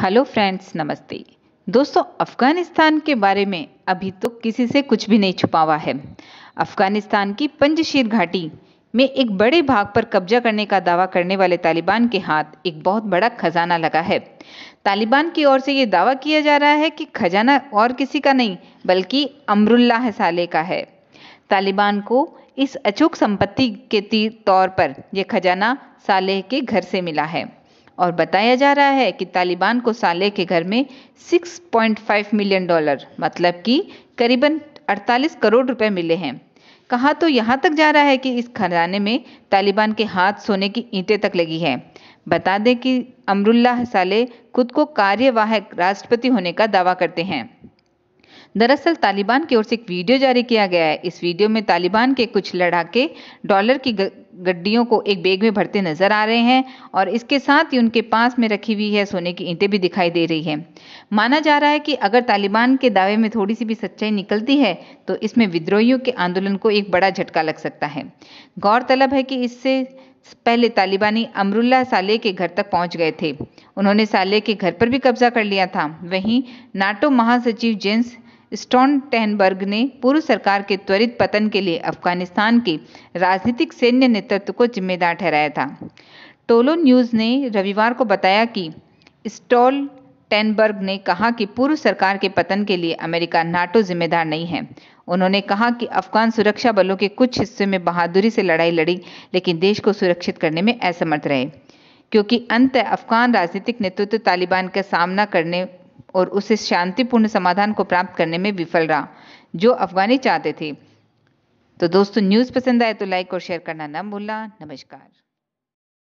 hello friends नमस्ते दोस्तों अफ़गानिस्तान के बारे में अभी तो किसी से कुछ भी नहीं छुपा हुआ है अफ़गानिस्तान की पंजशीर घाटी में एक बड़े भाग पर कब्जा करने का दावा करने वाले तालिबान के हाथ एक बहुत बड़ा खजाना लगा है तालिबान की ओर से ये दावा किया जा रहा है कि खजाना और किसी का नहीं बल्कि अमरुल्लाह साले का है तालिबान को इस अचूक संपत्ति के तौर पर यह खजाना सालेह के घर से मिला है और बताया जा रहा है कि तालिबान को साले के घर में 6.5 मिलियन डॉलर मतलब कि करीबन 48 करोड़ रुपए मिले हैं कहा तो यहाँ तक जा रहा है कि इस खजाने में तालिबान के हाथ सोने की ईंटें तक लगी है बता दें कि अमरुल्ला साले खुद को कार्यवाहक राष्ट्रपति होने का दावा करते हैं दरअसल तालिबान की ओर से एक वीडियो जारी किया गया है इस वीडियो में तालिबान के कुछ लड़ाके डॉलर की गड्डियों को एक बैग में भरते नजर आ रहे हैं और इसके साथ ही उनके पास में रखी हुई है सोने की ईंटें भी दिखाई दे रही हैं माना जा रहा है कि अगर तालिबान के दावे में थोड़ी सी भी सच्चाई निकलती है तो इसमें विद्रोहियों के आंदोलन को एक बड़ा झटका लग सकता है गौरतलब है कि इससे पहले तालिबानी अमरुल्ला साले के घर तक पहुंच गए थे उन्होंने साले के घर पर भी कब्जा कर लिया था वहीं नाटो महासचिव जेंस स्टॉन्टेनबर्ग ने पूर्व सरकार के त्वरित पतन के लिए अफगानिस्तान के राजनीतिक सैन्य नेतृत्व को जिम्मेदार ठहराया था टोलो न्यूज़ ने रविवार को बताया कि स्टॉल टेनबर्ग ने कहा कि पूर्व सरकार के पतन के लिए अमेरिका नाटो जिम्मेदार नहीं है उन्होंने कहा कि अफगान सुरक्षा बलों के कुछ हिस्से में बहादुरी से लड़ाई लड़ी लेकिन देश को सुरक्षित करने में असमर्थ रहे क्योंकि अंत अफगान राजनीतिक नेतृत्व तालिबान का सामना करने और उसे शांतिपूर्ण समाधान को प्राप्त करने में विफल रहा जो अफगानी चाहते थे तो दोस्तों न्यूज़ पसंद आए तो लाइक और शेयर करना ना भूलना नमस्कार